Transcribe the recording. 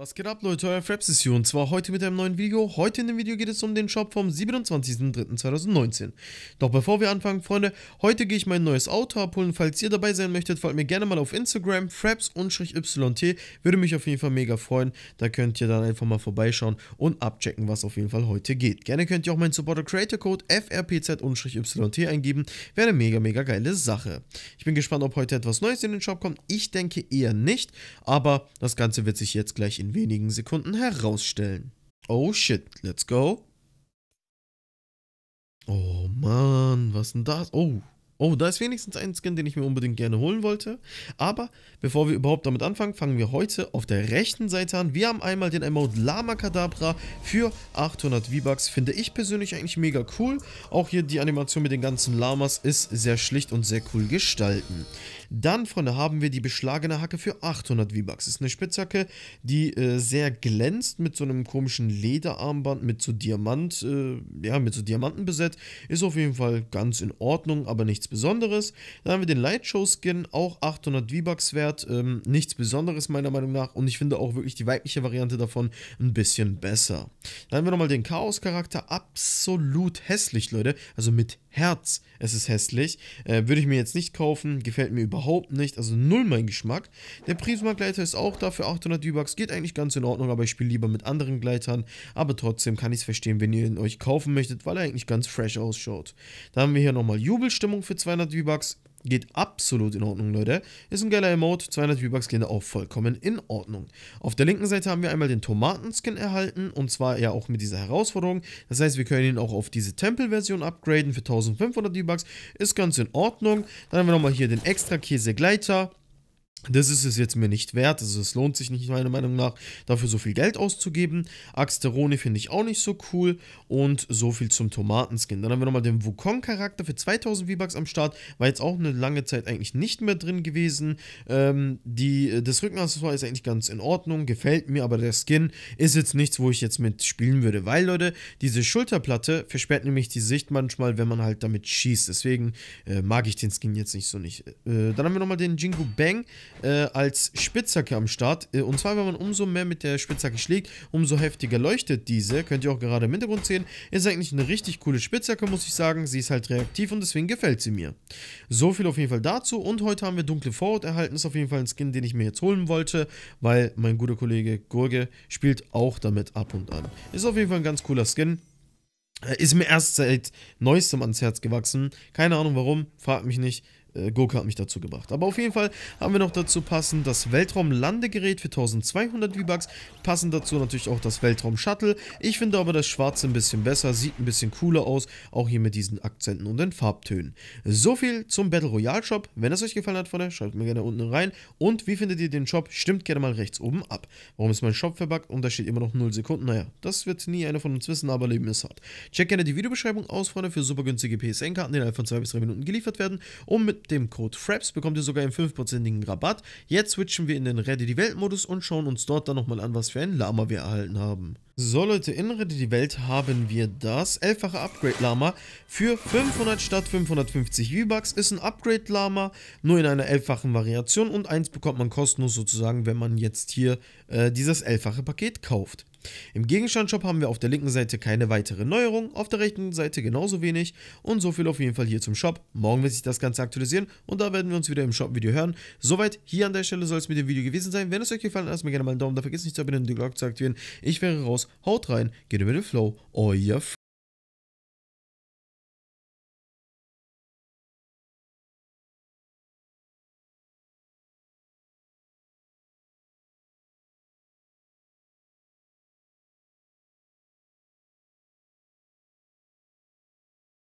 Was geht ab Leute, euer Fraps ist hier und zwar heute mit einem neuen Video. Heute in dem Video geht es um den Shop vom 27.03.2019. Doch bevor wir anfangen, Freunde, heute gehe ich mein neues Auto abholen. Falls ihr dabei sein möchtet, folgt mir gerne mal auf Instagram, fraps-yt, würde mich auf jeden Fall mega freuen. Da könnt ihr dann einfach mal vorbeischauen und abchecken, was auf jeden Fall heute geht. Gerne könnt ihr auch meinen Supporter Creator Code frpz-yt eingeben, wäre eine mega mega geile Sache. Ich bin gespannt, ob heute etwas Neues in den Shop kommt. Ich denke eher nicht, aber das Ganze wird sich jetzt gleich in in wenigen Sekunden herausstellen. Oh shit, let's go. Oh Mann, was denn das? Oh, Oh, da ist wenigstens ein Skin, den ich mir unbedingt gerne holen wollte. Aber bevor wir überhaupt damit anfangen, fangen wir heute auf der rechten Seite an. Wir haben einmal den Emote Lama Kadabra für 800 V-Bucks. Finde ich persönlich eigentlich mega cool. Auch hier die Animation mit den ganzen Lamas ist sehr schlicht und sehr cool gestalten. Dann, Freunde, haben wir die beschlagene Hacke für 800 V-Bucks. Ist eine Spitzhacke, die äh, sehr glänzt mit so einem komischen Lederarmband mit so Diamant, äh, ja, mit so Diamanten besetzt. Ist auf jeden Fall ganz in Ordnung, aber nichts nichts Besonderes. Dann haben wir den Lightshow-Skin, auch 800 V-Bucks wert, ähm, nichts Besonderes meiner Meinung nach und ich finde auch wirklich die weibliche Variante davon ein bisschen besser. Dann haben wir nochmal den Chaos-Charakter, absolut hässlich, Leute, also mit Herz, es ist hässlich, äh, würde ich mir jetzt nicht kaufen, gefällt mir überhaupt nicht, also null mein Geschmack. Der Prisma-Gleiter ist auch dafür 800 V-Bucks, geht eigentlich ganz in Ordnung, aber ich spiele lieber mit anderen Gleitern, aber trotzdem kann ich es verstehen, wenn ihr ihn euch kaufen möchtet, weil er eigentlich ganz fresh ausschaut. Dann haben wir hier nochmal Jubelstimmung für 200 V-Bucks geht absolut in Ordnung, Leute. Ist ein geiler Emote, 200 V-Bucks gehen da auch vollkommen in Ordnung. Auf der linken Seite haben wir einmal den Tomatenskin erhalten und zwar ja auch mit dieser Herausforderung. Das heißt, wir können ihn auch auf diese Tempel-Version upgraden für 1500 V-Bucks. Ist ganz in Ordnung. Dann haben wir nochmal hier den extra käse gleiter das ist es jetzt mir nicht wert. Also es lohnt sich nicht, meiner Meinung nach, dafür so viel Geld auszugeben. Axterone finde ich auch nicht so cool. Und so viel zum Tomatenskin. Dann haben wir nochmal den Wukong-Charakter für 2000 V-Bucks am Start. War jetzt auch eine lange Zeit eigentlich nicht mehr drin gewesen. Ähm, die, das Rückenaccessoire ist eigentlich ganz in Ordnung, gefällt mir, aber der Skin ist jetzt nichts, wo ich jetzt mit spielen würde. Weil, Leute, diese Schulterplatte versperrt nämlich die Sicht manchmal, wenn man halt damit schießt. Deswegen äh, mag ich den Skin jetzt nicht so nicht. Äh, dann haben wir nochmal den Jingu Bang äh, als Spitzhacke am Start. Äh, und zwar, wenn man umso mehr mit der Spitzhacke schlägt, umso heftiger leuchtet diese. Könnt ihr auch gerade im Hintergrund sehen. Ist eigentlich eine richtig coole Spitzhacke, muss ich sagen. Sie ist halt reaktiv und deswegen gefällt sie mir. So viel auf jeden Fall dazu. Und heute haben wir dunkle Vorhaut erhalten. Ist auf jeden Fall ein Skin, den ich mir jetzt holen wollte, weil mein guter Kollege Gurge spielt auch damit ab und an. Ist auf jeden Fall ein ganz cooler Skin. Äh, ist mir erst seit neuestem ans Herz gewachsen. Keine Ahnung warum, fragt mich nicht äh, Gurke hat mich dazu gebracht. Aber auf jeden Fall haben wir noch dazu passend das Weltraumlandegerät für 1200 V-Bucks. Passend dazu natürlich auch das Weltraum-Shuttle. Ich finde aber das Schwarze ein bisschen besser, sieht ein bisschen cooler aus, auch hier mit diesen Akzenten und den Farbtönen. So viel zum Battle Royale Shop. Wenn es euch gefallen hat, Freunde, schreibt mir gerne unten rein. Und wie findet ihr den Shop? Stimmt gerne mal rechts oben ab. Warum ist mein Shop verbuggt und da steht immer noch 0 Sekunden? Naja, das wird nie einer von uns wissen, aber Leben ist hart. Checkt gerne die Videobeschreibung aus, Freunde, für super günstige PSN-Karten, die innerhalb von 2 bis 3 Minuten geliefert werden, um mit dem Code FRAPS bekommt ihr sogar einen 5%igen Rabatt. Jetzt switchen wir in den Rette die Welt-Modus und schauen uns dort dann nochmal an, was für ein Lama wir erhalten haben. So Leute, in Rette die Welt haben wir das 11-fache Upgrade-Lama für 500 statt 550 V-Bucks. Ist ein Upgrade-Lama, nur in einer 11-fachen Variation und eins bekommt man kostenlos sozusagen, wenn man jetzt hier äh, dieses 11-fache Paket kauft. Im Gegenstandshop haben wir auf der linken Seite keine weitere Neuerung, auf der rechten Seite genauso wenig und so viel auf jeden Fall hier zum Shop. Morgen wird sich das Ganze aktualisieren und da werden wir uns wieder im Shop-Video hören. Soweit hier an der Stelle soll es mit dem Video gewesen sein. Wenn es euch gefallen hat, lasst mir gerne mal einen Daumen da, vergesst nicht zu abonnieren und die Glocke zu aktivieren. Ich wäre raus, haut rein, geht über den Flow, euer F